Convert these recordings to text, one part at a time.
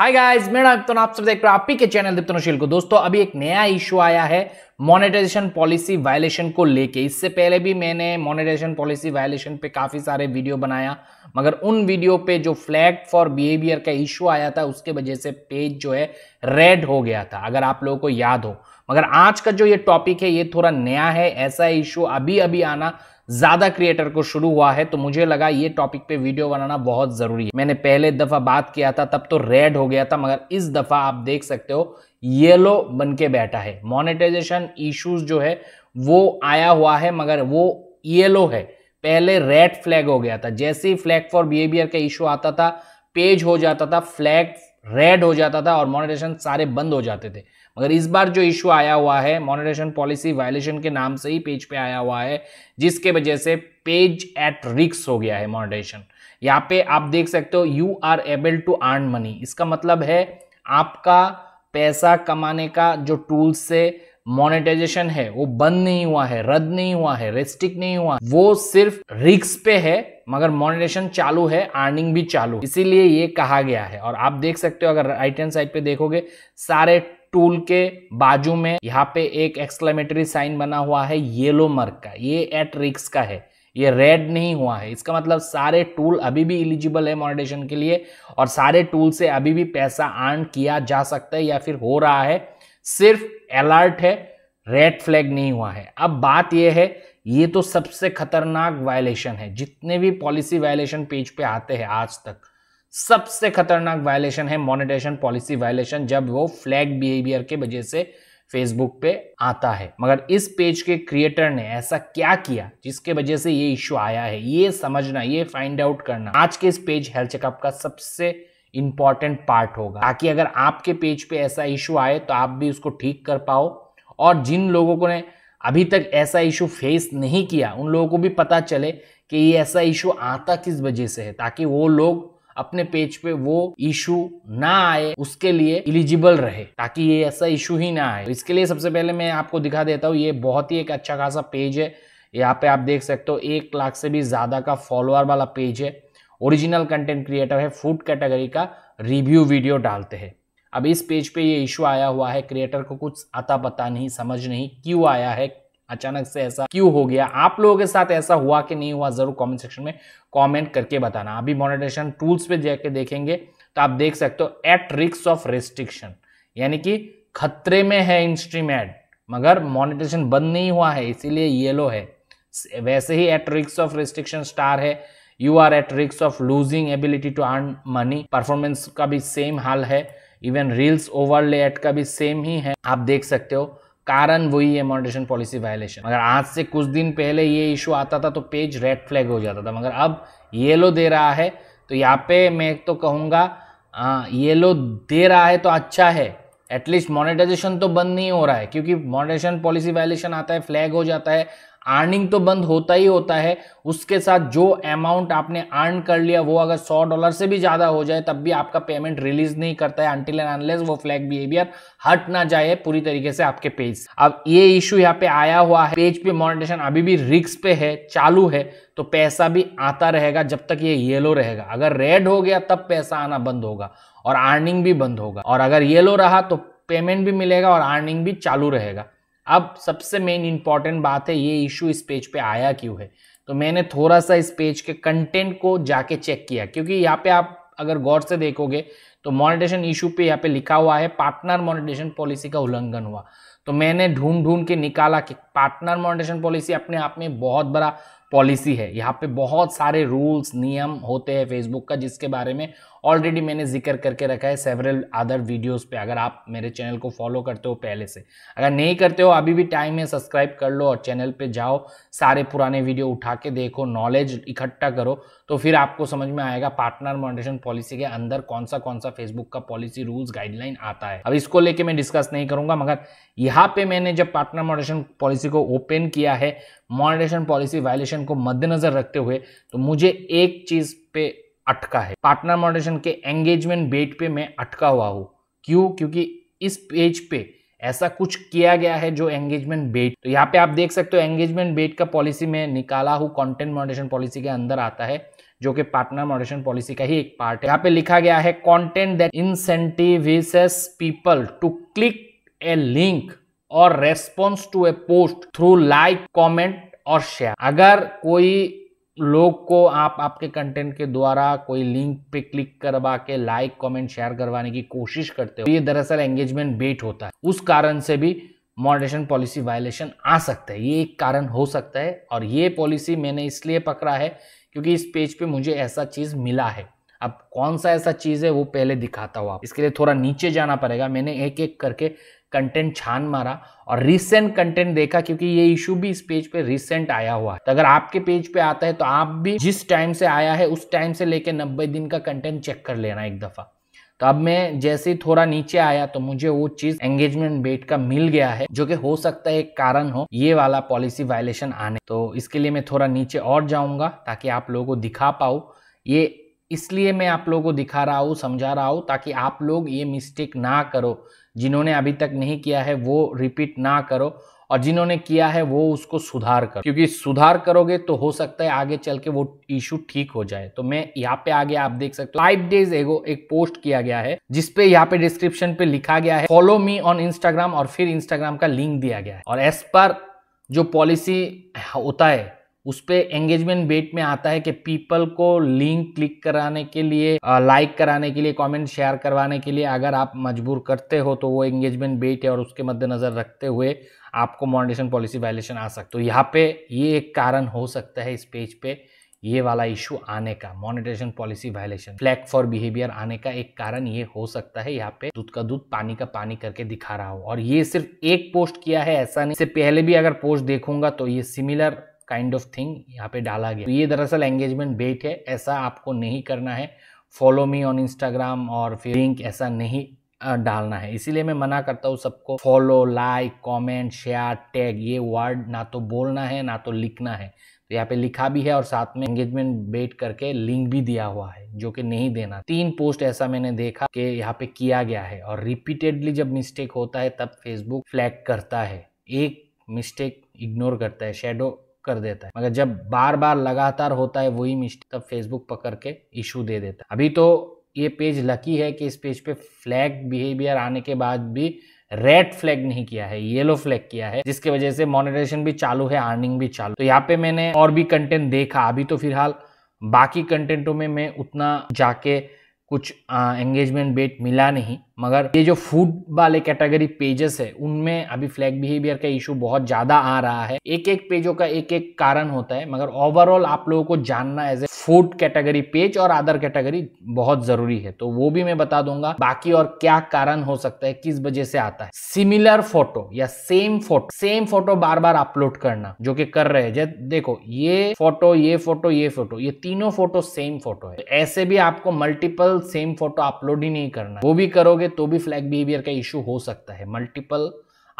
hi guys मेरा तो आप सब देख रहे हो आप ही के चैनल दिप्तनशील को दोस्तों अभी एक नया इशू आया है मोनेटाइजेशन पॉलिसी वायलेशन को लेके इससे पहले भी मैंने मोनेटाइजेशन पॉलिसी वायलेशन पे काफ़ी सारे वीडियो बनाया मगर उन वीडियो पे जो फ्लैग फॉर बिहेवियर का इशू आया था उसके वजह से पेज जो है रेड हो गया था अगर आप लोगों को याद हो मगर आज का जो ये टॉपिक है ये थोड़ा नया है ऐसा इशू अभी अभी आना ज्यादा क्रिएटर को शुरू हुआ है तो मुझे लगा ये टॉपिक पे वीडियो बनाना बहुत जरूरी है मैंने पहले दफा बात किया था तब तो रेड हो गया था मगर इस दफा आप देख सकते हो येलो बन के बैठा है मोनेटाइजेशन इश्यूज जो है वो आया हुआ है मगर वो येलो है पहले रेड फ्लैग हो गया था जैसे ही फ्लैग फॉर बिहेवियर का इशू आता था पेज हो जाता था फ्लैग रेड हो जाता था और मोनेटाइजेशन सारे बंद हो जाते थे मगर इस बार जो इशू आया हुआ है मॉनिटेशन पॉलिसी वायलेशन के नाम से ही पेज पे आया हुआ है जिसके वजह से पेज एट रिक्स हो गया है मॉनिटेशन यहाँ पे आप देख सकते हो you are able to earn money इसका मतलब है आपका पैसा कमाने का जो टूल्स से मोनेटाइजेशन है वो बंद नहीं हुआ है रद्द नहीं हुआ है रेस्टिक नहीं हुआ वो सिर्फ रिक्स पे है मगर मोनेटेशन चालू है अर्निंग भी चालू इसीलिए ये कहा गया है और आप देख सकते हो अगर राइट हैंड साइड पे देखोगे सारे टूल के बाजू में यहाँ पे एक एक्सक्लेमेटरी साइन बना हुआ है येलो मर्क का ये एट रिक्स का है ये रेड नहीं हुआ है इसका मतलब सारे टूल अभी भी एलिजिबल है मॉडिटेशन के लिए और सारे टूल से अभी भी पैसा आर्न किया जा सकता है या फिर हो रहा है सिर्फ अलर्ट है रेड फ्लैग नहीं हुआ है अब बात यह है ये तो सबसे खतरनाक वायलेशन है जितने भी पॉलिसी वायलेशन पेज पे आते हैं आज तक सबसे खतरनाक वायलेशन है मोनिटेशन पॉलिसी वायलेशन जब वो फ्लैग बिहेवियर के वजह से फेसबुक पे आता है मगर इस पेज के क्रिएटर ने ऐसा क्या किया जिसके वजह से ये इश्यू आया है ये समझना ये फाइंड आउट करना आज के इस पेज हेल्थ चेकअप का सबसे इंपॉर्टेंट पार्ट होगा ताकि अगर आपके पेज पे ऐसा इशू आए तो आप भी उसको ठीक कर पाओ और जिन लोगों को ने अभी तक ऐसा इशू फेस नहीं किया उन लोगों को भी पता चले कि ये ऐसा इशू आता किस वजह से है ताकि वो लोग अपने पेज पे वो इशू ना आए उसके लिए इलिजिबल रहे ताकि ये ऐसा इशू ही ना आए तो इसके लिए सबसे पहले मैं आपको दिखा देता हूँ ये बहुत ही एक अच्छा खासा पेज है यहाँ पे आप देख सकते हो एक लाख से भी ज़्यादा का फॉलोअर वाला पेज है ओरिजिनल कंटेंट क्रिएटर है फूड कैटेगरी का रिव्यू वीडियो डालते हैं अब इस पेज पे ये इशू आया हुआ है क्रिएटर को कुछ आता पता नहीं समझ नहीं क्यों आया है अचानक से ऐसा क्यों हो गया आप लोगों के साथ ऐसा हुआ कि नहीं हुआ जरूर कमेंट सेक्शन में कमेंट करके बताना अभी मोनेटाइजेशन टूल्स पे जाके देखेंगे तो आप देख सकते हो एट रिक्स ऑफ रिस्ट्रिक्शन यानी कि खतरे में है इंस्ट्रीमेंट मगर मोनेटाइजेशन बंद नहीं हुआ है इसीलिए येलो है वैसे ही एट रिक्स ऑफ रेस्ट्रिक्शन स्टार है यू आर एट रिक्स of losing ability to earn money performance का भी सेम हाल है इवन रील्स ओवरले एट का भी सेम ही है आप देख सकते हो कारण वही है मॉनिटेशन पॉलिसी वायलेशन अगर आज से कुछ दिन पहले ये इशू आता था तो पेज रेड फ्लैग हो जाता था मगर अब येलो दे रहा है तो यहाँ पे मैं तो कहूँगा येलो दे रहा है तो अच्छा है एटलीस्ट मोनेटाइजेशन तो बंद नहीं हो रहा है क्योंकि मोनेटाइजेशन पॉलिसी वायलेशन आता है फ्लैग हो जाता है अर्निंग तो बंद होता ही होता है उसके साथ जो अमाउंट आपने अर्न कर लिया वो अगर सौ डॉलर से भी ज़्यादा हो जाए तब भी आपका पेमेंट रिलीज नहीं करता है अंटिल एंड अनलेस वो फ्लैग बिहेवियर हट ना जाए पूरी तरीके से आपके पेज अब ये इशू यहाँ पे आया हुआ है पेज पे मोनिटेशन अभी भी रिक्स पे है चालू है तो पैसा भी आता रहेगा जब तक ये येलो रहेगा अगर रेड हो गया तब पैसा आना बंद होगा और अर्निंग भी बंद होगा और अगर येलो रहा तो पेमेंट भी मिलेगा और अर्निंग भी चालू रहेगा अब सबसे मेन इंपॉर्टेंट बात है ये इशू इस पेज पे आया क्यों है तो मैंने थोड़ा सा इस पेज के कंटेंट को जाके चेक किया क्योंकि यहाँ पे आप अगर गौर से देखोगे तो मोनिटेशन इशू पे यहाँ पे लिखा हुआ है पार्टनर मोनिटेशन पॉलिसी का उल्लंघन हुआ तो मैंने ढूंढ ढूंढ के निकाला कि पार्टनर मोनिटेशन पॉलिसी अपने आप में बहुत बड़ा पॉलिसी है यहाँ पे बहुत सारे रूल्स नियम होते हैं फेसबुक का जिसके बारे में ऑलरेडी मैंने जिक्र करके रखा है सेवरल अदर वीडियोस पे अगर आप मेरे चैनल को फॉलो करते हो पहले से अगर नहीं करते हो अभी भी टाइम है सब्सक्राइब कर लो और चैनल पे जाओ सारे पुराने वीडियो उठा के देखो नॉलेज इकट्ठा करो तो फिर आपको समझ में आएगा पार्टनर मॉनिटेशन पॉलिसी के अंदर कौन सा कौन सा फेसबुक का पॉलिसी रूल्स गाइडलाइन आता है अब इसको लेके मैं डिस्कस नहीं करूंगा मगर यहाँ पे मैंने जब पार्टनर मॉनिटेशन पॉलिसी को ओपन किया है मॉनिटेशन पॉलिसी वायलेशन को मद्देनजर रखते हुए तो मुझे एक चीज पे अटका है पार्टनर मॉडरेशन के एंगेजमेंट बेट पे मैं अटका हुआ हूँ क्यों क्योंकि इस पेज पे ऐसा कुछ किया गया है जो एंगेजमेंट बेट तो यहाँ पे आप देख सकते हो एंगेजमेंट बेट का पॉलिसी मैं निकाला हूँ कंटेंट मॉडरेशन पॉलिसी के अंदर आता है जो कि पार्टनर मॉडरेशन पॉलिसी का ही एक पार्ट है यहाँ पे लिखा गया है content that incentive people to click a link और response to a post through like comment और शेयर अगर कोई लोग को आप आपके कंटेंट के द्वारा कोई लिंक पे क्लिक करवा के लाइक कमेंट शेयर करवाने की कोशिश करते हो ये दरअसल एंगेजमेंट बेट होता है उस कारण से भी मॉडरेशन पॉलिसी वायलेशन आ सकता है ये एक कारण हो सकता है और ये पॉलिसी मैंने इसलिए पकड़ा है क्योंकि इस पेज पे मुझे ऐसा चीज़ मिला है अब कौन सा ऐसा चीज़ है वो पहले दिखाता हुआ इसके लिए थोड़ा नीचे जाना पड़ेगा मैंने एक एक करके कंटेंट छान मारा और रिसेंट कंटेंट देखा क्योंकि ये इशू भी इस पेज पे रिसेंट आया हुआ है तो अगर आपके पेज पे आता है तो आप भी जिस टाइम से आया है उस टाइम से लेके नब्बे दिन का कंटेंट चेक कर लेना एक दफ़ा तो अब मैं जैसे ही थोड़ा नीचे आया तो मुझे वो चीज़ एंगेजमेंट बेट का मिल गया है जो कि हो सकता है एक कारण हो ये वाला पॉलिसी वायलेशन आने तो इसके लिए मैं थोड़ा नीचे और जाऊंगा ताकि आप लोगों को दिखा पाऊँ ये इसलिए मैं आप लोगों को दिखा रहा हूँ समझा रहा हूँ ताकि आप लोग ये मिस्टेक ना करो जिन्होंने अभी तक नहीं किया है वो रिपीट ना करो और जिन्होंने किया है वो उसको सुधार करो क्योंकि सुधार करोगे तो हो सकता है आगे चल के वो इशू ठीक हो जाए तो मैं यहाँ पे आगे आप देख सकते हो फाइव डेज एगो एक पोस्ट किया गया है जिसपे यहाँ पे डिस्क्रिप्शन पे लिखा गया है फॉलो मी ऑन इंस्टाग्राम और फिर इंस्टाग्राम का लिंक दिया गया है और एज पर जो पॉलिसी होता है उस पर एंगेजमेंट बेट में आता है कि पीपल को लिंक क्लिक कराने के लिए लाइक कराने के लिए कमेंट शेयर करवाने के लिए अगर आप मजबूर करते हो तो वो एंगेजमेंट बेट है और उसके मद्देनज़र रखते हुए आपको मॉडेशन पॉलिसी वायलेशन आ सकता है तो यहाँ पे ये एक कारण हो सकता है इस पेज पे ये वाला इशू आने का monetisation policy violation flag for behaviour आने का एक कारण ये हो सकता है यहाँ पे दूध का दूध पानी का पानी करके दिखा रहा हो और ये सिर्फ एक पोस्ट किया है ऐसा नहीं से पहले भी अगर पोस्ट देखूंगा तो ये सिमिलर काइंड ऑफ थिंग यहाँ पे डाला गया तो ये दरअसल एंगेजमेंट बेट है ऐसा आपको नहीं करना है फॉलो मी ऑन इंस्टाग्राम और फिर लिंक ऐसा नहीं डालना है इसीलिए मैं मना करता हूँ सबको follow like comment share tag ये वर्ड ना तो बोलना है ना तो लिखना है तो यहाँ पे लिखा भी है और साथ में एंगेजमेंट बेट करके लिंक भी दिया हुआ है जो कि नहीं देना तीन पोस्ट ऐसा मैंने देखा कि यहाँ पे किया गया है और रिपीटेडली जब मिस्टेक होता है तब फेसबुक फ्लैग करता है एक मिस्टेक इग्नोर करता है शेडो कर देता है मगर जब बार बार लगातार होता है वही मिस्टेक तब फेसबुक पकड़ के इशू दे देता है अभी तो ये पेज लकी है कि इस पेज पे फ्लैग बिहेवियर आने के बाद भी रेड फ्लैग नहीं किया है येलो फ्लैग किया है जिसके वजह से मोनिटेशन भी चालू है अर्निंग भी चालू तो यहाँ पे मैंने और भी कंटेंट देखा अभी तो फिलहाल बाकी कंटेंटों में मैं उतना जाके कुछ एंगेजमेंट बेट मिला नहीं मगर ये जो फूड वाले कैटेगरी पेजेस है उनमें अभी फ्लैग बिहेवियर का इशू बहुत ज़्यादा आ रहा है एक एक पेजों का एक एक कारण होता है मगर ओवरऑल आप लोगों को जानना as a food category page और अदर कैटेगरी बहुत ज़रूरी है तो वो भी मैं बता दूंगा बाकी और क्या कारण हो सकता है किस वजह से आता है सिमिलर फोटो या सेम फोटो सेम फोटो बार बार अपलोड करना जो कि कर रहे हैं देखो ये फोटो ये फोटो ये फोटो ये तीनों फोटो सेम फोटो है ऐसे भी आपको मल्टीपल सेम फोटो अपलोड ही नहीं करना वो भी करोगे है तो भी फ्लैग बिहेवियर का इशू हो सकता है multiple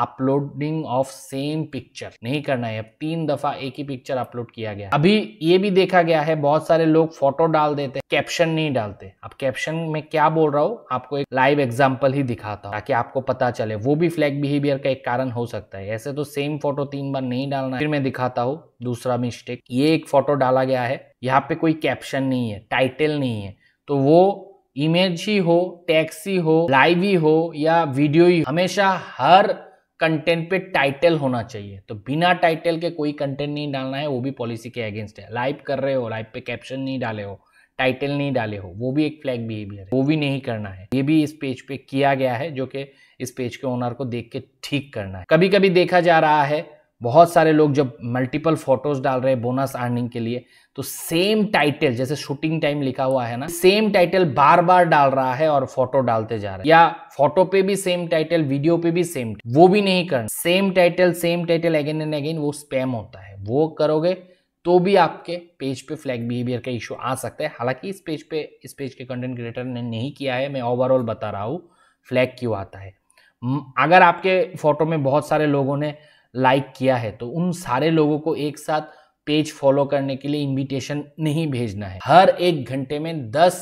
uploading of same picture नहीं करना है अब तीन दफा एक ही पिक्चर अपलोड किया गया अभी ये भी देखा गया है बहुत सारे लोग फोटो डाल देते हैं कैप्शन नहीं डालते अब कैप्शन में क्या बोल रहा हूँ आपको एक लाइव एग्जाम्पल ही दिखाता हूँ ताकि आपको पता चले वो भी फ्लैग बिहेवियर का एक कारण हो सकता है ऐसे तो सेम फोटो तीन बार नहीं डालना फिर मैं दिखाता हूँ दूसरा मिस्टेक ये एक फोटो डाला गया है यहाँ पे कोई कैप्शन नहीं है टाइटल नहीं है तो वो इमेज ही हो टैक्सी ही हो लाइव ही हो या वीडियो ही हमेशा हर कंटेंट पे टाइटल होना चाहिए तो बिना टाइटल के कोई कंटेंट नहीं डालना है वो भी पॉलिसी के अगेंस्ट है लाइव कर रहे हो लाइव पे कैप्शन नहीं डाले हो टाइटल नहीं डाले हो वो भी एक फ्लैग बिहेवियर है वो भी नहीं करना है ये भी इस पेज पे किया गया है जो कि इस पेज के ओनर को देख के ठीक करना है कभी कभी देखा जा रहा है बहुत सारे लोग जब मल्टीपल फोटोज डाल रहे हैं बोनस अर्निंग के लिए तो सेम टाइटल जैसे शूटिंग टाइम लिखा हुआ है ना सेम टाइटल बार बार डाल रहा है और फोटो डालते जा रहे हैं या फोटो पे भी सेम टाइटल वीडियो पे भी सेम वो भी नहीं करना same title same title again and again वो स्पैम होता है वो करोगे तो भी आपके पेज पे फ्लैग बिहेवियर का इश्यू आ सकता है हालांकि इस पेज पे इस पेज के कंटेंट क्रिएटर ने नहीं किया है मैं ओवरऑल बता रहा हूँ फ्लैग क्यों आता है अगर आपके फोटो में बहुत सारे लोगों ने लाइक किया है तो उन सारे लोगों को एक साथ पेज फॉलो करने के लिए इनविटेशन नहीं भेजना है हर एक घंटे में दस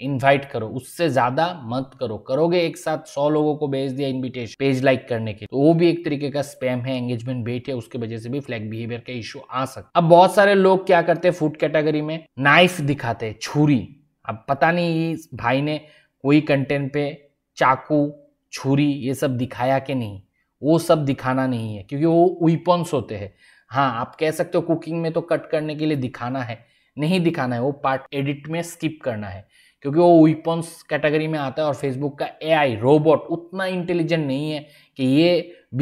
इनवाइट करो उससे ज्यादा मत करो करोगे एक साथ सौ लोगों को भेज दिया इनविटेशन पेज लाइक करने के तो वो भी एक तरीके का स्पैम है एंगेजमेंट बेट है उसके वजह से भी फ्लैग बिहेवियर का इश्यू आ सकता अब बहुत सारे लोग क्या करते हैं फूड कैटेगरी में नाइफ दिखाते हैं छुरी अब पता नहीं भाई ने कोई कंटेंट पे चाकू छुरी ये सब दिखाया कि नहीं वो सब दिखाना नहीं है क्योंकि वो वीपन्स होते हैं हाँ आप कह सकते हो कुकिंग में तो कट करने के लिए दिखाना है नहीं दिखाना है वो पार्ट एडिट में स्किप करना है क्योंकि वो वीपन्स कैटेगरी में आता है और फेसबुक का ए रोबोट उतना इंटेलिजेंट नहीं है कि ये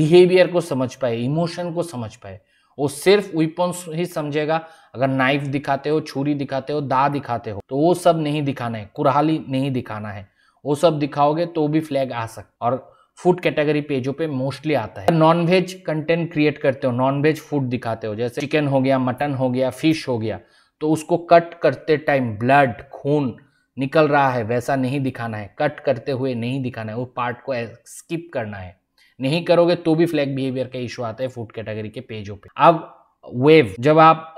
बिहेवियर को समझ पाए इमोशन को समझ पाए वो सिर्फ वीपन्स ही समझेगा अगर नाइफ दिखाते हो छुरी दिखाते हो दा दिखाते हो तो वो सब नहीं दिखाना है कुरहाली नहीं दिखाना है वो सब दिखाओगे तो भी फ्लैग आ सकता और फूड कैटेगरी पेजों पे मोस्टली आता है नॉन वेज कंटेंट क्रिएट करते हो नॉन वेज फूड दिखाते हो जैसे चिकन हो गया मटन हो गया फिश हो गया तो उसको कट करते टाइम ब्लड खून निकल रहा है वैसा नहीं दिखाना है कट करते हुए नहीं दिखाना है वो पार्ट को स्किप करना है नहीं करोगे तो भी फ्लैग बिहेवियर का इशू आता है फूड कैटेगरी के पेजों पे अब वेव जब आप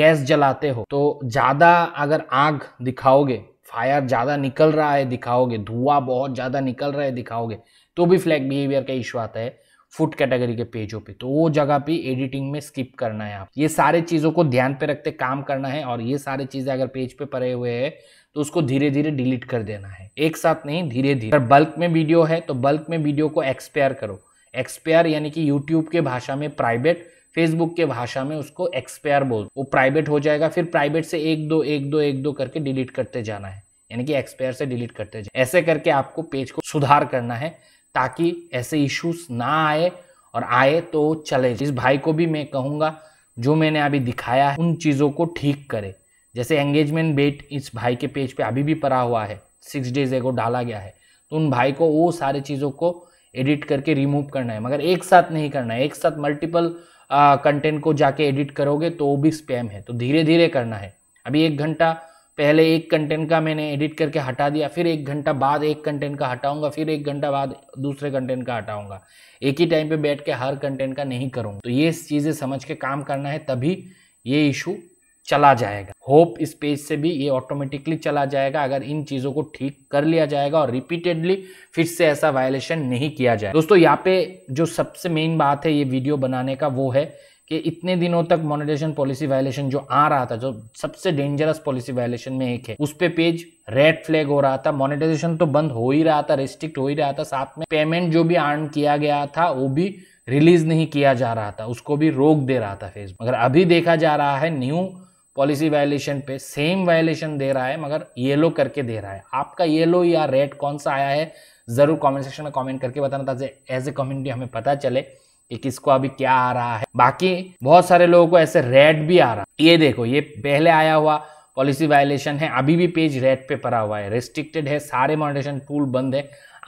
गैस जलाते हो तो ज़्यादा अगर आग दिखाओगे फायर ज़्यादा निकल रहा है दिखाओगे धुआं बहुत ज़्यादा निकल रहा है दिखाओगे तो भी फ्लैग बिहेवियर का इशू आता है फूड कैटेगरी के पेजों पे तो वो जगह पे एडिटिंग में स्किप करना है आप ये सारे चीज़ों को ध्यान पे रखते काम करना है और ये सारे चीज़ें अगर पेज पे पड़े हुए हैं तो उसको धीरे धीरे डिलीट कर देना है एक साथ नहीं धीरे धीरे अगर बल्क में वीडियो है तो बल्क में वीडियो को एक्सपेयर करो एक्सपेयर यानी कि यूट्यूब के भाषा में प्राइवेट फेसबुक के भाषा में उसको एक्सपेयर बोल वो प्राइवेट हो जाएगा फिर प्राइवेट से एक दो एक दो एक दो करके डिलीट करते जाना है यानी कि एक्सपायर से डिलीट करते जाए ऐसे करके आपको पेज को सुधार करना है ताकि ऐसे इश्यूज ना आए और आए तो चले इस भाई को भी मैं कहूँगा जो मैंने अभी दिखाया है उन चीज़ों को ठीक करे जैसे एंगेजमेंट बेट इस भाई के पेज पे अभी भी पड़ा हुआ है सिक्स डेज एगो डाला गया है तो उन भाई को वो सारे चीज़ों को एडिट करके रिमूव करना है मगर एक साथ नहीं करना है एक साथ मल्टीपल कंटेंट को जाके एडिट करोगे तो वो भी स्पैम है तो धीरे धीरे करना है अभी एक घंटा पहले एक कंटेंट का मैंने एडिट करके हटा दिया फिर एक घंटा बाद एक कंटेंट का हटाऊंगा फिर एक घंटा बाद दूसरे कंटेंट का हटाऊंगा एक ही टाइम पे बैठ के हर कंटेंट का नहीं करूँगा तो ये चीज़ें समझ के काम करना है तभी ये इशू चला जाएगा होप इस पेज से भी ये ऑटोमेटिकली चला जाएगा अगर इन चीज़ों को ठीक कर लिया जाएगा और रिपीटेडली फिर से ऐसा वायलेशन नहीं किया जाए दोस्तों यहाँ पे जो सबसे मेन बात है ये वीडियो बनाने का वो है कि इतने दिनों तक मोनिटेशन पॉलिसी वायलेशन जो आ रहा था जो सबसे डेंजरस पॉलिसी वायलेशन में एक है उस पे पेज रेड फ्लैग हो रहा था मोनिटाइजेशन तो बंद हो ही रहा था रिस्ट्रिक्ट हो ही रहा था साथ में पेमेंट जो भी अर्न किया गया था वो भी रिलीज नहीं किया जा रहा था उसको भी रोक दे रहा था फेसबुक मगर अभी देखा जा रहा है न्यू पॉलिसी वायलेशन पे सेम वायलेशन दे रहा है मगर येलो करके दे रहा है आपका येलो या रेड कौन सा आया है ज़रूर कमेंट सेक्शन में कमेंट करके बताना ताकि एज ए कम्युनिटी हमें पता चले ये किसको अभी क्या आ रहा है बाकी बहुत सारे लोगों को ऐसे रेड भी आ रहा है ये देखो ये पहले आया हुआ पॉलिसी वायलेशन है अभी भी पेज रेड पे पड़ा हुआ है रेस्ट्रिक्टेड है सारे मॉडरेशन टूल बंद है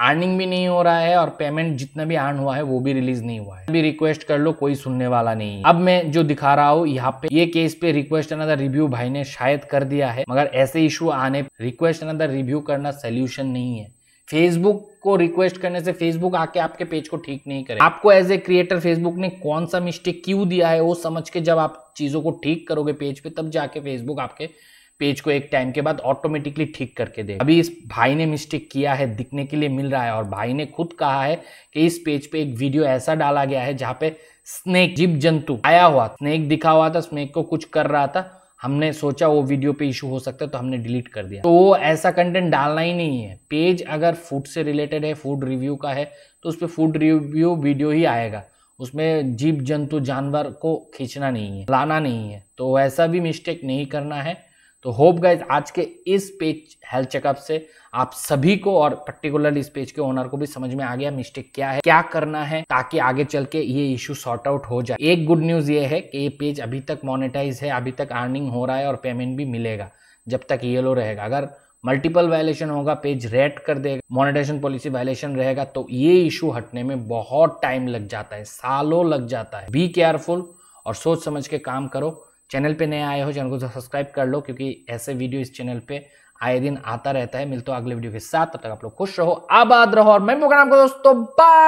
अर्निंग भी नहीं हो रहा है और पेमेंट जितना भी अर्न हुआ है वो भी रिलीज नहीं हुआ है अभी रिक्वेस्ट कर लो कोई सुनने वाला नहीं है अब मैं जो दिखा रहा हूँ यहाँ पे ये केस पे रिक्वेस्ट अनदर रिव्यू भाई ने शायद कर दिया है मगर ऐसे इशू आने रिक्वेस्ट अनदर रिव्यू करना सोल्यूशन नहीं है फेसबुक को रिक्वेस्ट करने से फेसबुक आके आपके पेज को ठीक नहीं करे आपको एज ए क्रिएटर फेसबुक ने कौन सा मिस्टेक क्यों दिया है वो समझ के जब आप चीज़ों को ठीक करोगे पेज पे तब जाके फेसबुक आपके पेज को एक टाइम के बाद ऑटोमेटिकली ठीक करके दे अभी इस भाई ने मिस्टेक किया है दिखने के लिए मिल रहा है और भाई ने खुद कहा है कि इस पेज पे एक वीडियो ऐसा डाला गया है जहाँ पे स्नेक जीव जंतु आया हुआ स्नेक दिखा हुआ था स्नेक को कुछ कर रहा था हमने सोचा वो वीडियो पे इशू हो सकता है तो हमने डिलीट कर दिया तो वो ऐसा कंटेंट डालना ही नहीं है पेज अगर फूड से रिलेटेड है फूड रिव्यू का है तो उस पर फूड रिव्यू वीडियो ही आएगा उसमें जीव जंतु जानवर को खींचना नहीं है लाना नहीं है तो ऐसा भी मिस्टेक नहीं करना है तो होप गाइज आज के इस पेज हेल्थ चेकअप से आप सभी को और पर्टिकुलरली इस पेज के ओनर को भी समझ में आ गया मिस्टेक क्या है क्या करना है ताकि आगे चल के ये इशू सॉर्ट आउट हो जाए एक गुड न्यूज ये है कि ये पेज अभी तक मोनेटाइज है अभी तक अर्निंग हो रहा है और पेमेंट भी मिलेगा जब तक येलो रहेगा अगर मल्टीपल वायलेशन होगा पेज रेड कर देगा मोनेटाइजेशन पॉलिसी वायलेशन रहेगा तो ये इशू हटने में बहुत टाइम लग जाता है सालों लग जाता है बी केयरफुल और सोच समझ के काम करो चैनल पे नए आए हो चैनल को सब्सक्राइब कर लो क्योंकि ऐसे वीडियो इस चैनल पे आए दिन आता रहता है मिलते हो अगले वीडियो के साथ तब तक आप लोग खुश रहो आबाद रहो और मैं प्रोग्राम को दोस्तों बाय